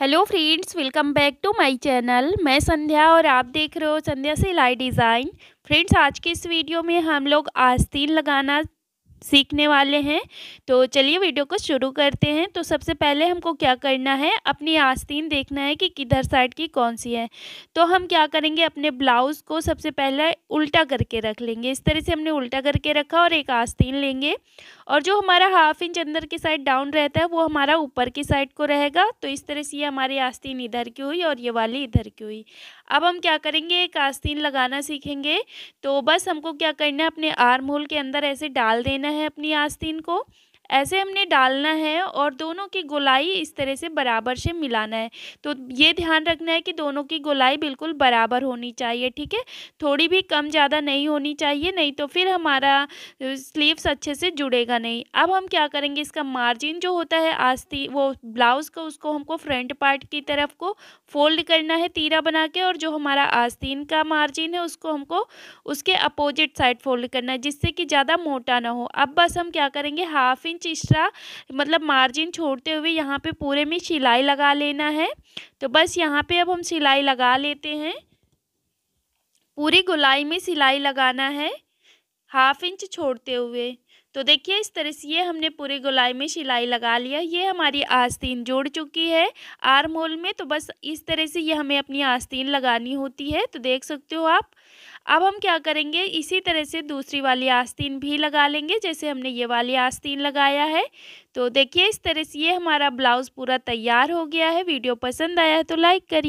hello friends welcome back to my channel मैं संध्या और आप देख रहे हो संध्या सिलाई डिज़ाइन फ्रेंड्स आज के इस वीडियो में हम लोग आस्तीन लगाना सीखने वाले हैं तो चलिए वीडियो को शुरू करते हैं तो सबसे पहले हमको क्या करना है अपनी आस्तीन देखना है कि किधर साइड की कौन सी है तो हम क्या करेंगे अपने ब्लाउज़ को सबसे पहले उल्टा करके रख लेंगे इस तरह से हमने उल्टा करके रखा और एक आस्तीन लेंगे और जो हमारा हाफ इंच अंदर की साइड डाउन रहता है वो हमारा ऊपर की साइड को रहेगा तो इस तरह से ये हमारी आस्तीन इधर की हुई और ये वाली इधर की हुई अब हम क्या करेंगे एक आस्तीन लगाना सीखेंगे तो बस हमको क्या करना है अपने आर्म होल के अंदर ऐसे डाल देना है है अपनी आस्तीन को ऐसे हमने डालना है और दोनों की गोलाई इस तरह से बराबर से मिलाना है तो ये ध्यान रखना है कि दोनों की गोलाई बिल्कुल बराबर होनी चाहिए ठीक है थोड़ी भी कम ज़्यादा नहीं होनी चाहिए नहीं तो फिर हमारा स्लीव्स अच्छे से जुड़ेगा नहीं अब हम क्या करेंगे इसका मार्जिन जो होता है आस्ती वो ब्लाउज़ का उसको हमको फ्रंट पार्ट की तरफ को फोल्ड करना है तीरा बना के और जो हमारा आस्तीन का मार्जिन है उसको हमको उसके अपोजिट साइड फोल्ड करना है जिससे कि ज़्यादा मोटा ना हो अब बस हम क्या करेंगे हाफ इंच इंच एक्स्ट्रा मतलब मार्जिन छोड़ते हुए यहाँ पे पूरे में सिलाई लगा लेना है तो बस यहाँ पे अब हम सिलाई लगा लेते हैं पूरी गोलाई में सिलाई लगाना है हाफ इंच छोड़ते हुए तो देखिए इस तरह से ये हमने पूरे गोलाई में सिलाई लगा लिया ये हमारी आस्तीन जोड़ चुकी है आर्म होल में तो बस इस तरह से ये हमें अपनी आस्तीन लगानी होती है तो देख सकते हो आप अब हम क्या करेंगे इसी तरह से दूसरी वाली आस्तीन भी लगा लेंगे जैसे हमने ये वाली आस्तीन लगाया है तो देखिए इस तरह से ये हमारा ब्लाउज़ पूरा तैयार हो गया है वीडियो पसंद आया है तो लाइक करिए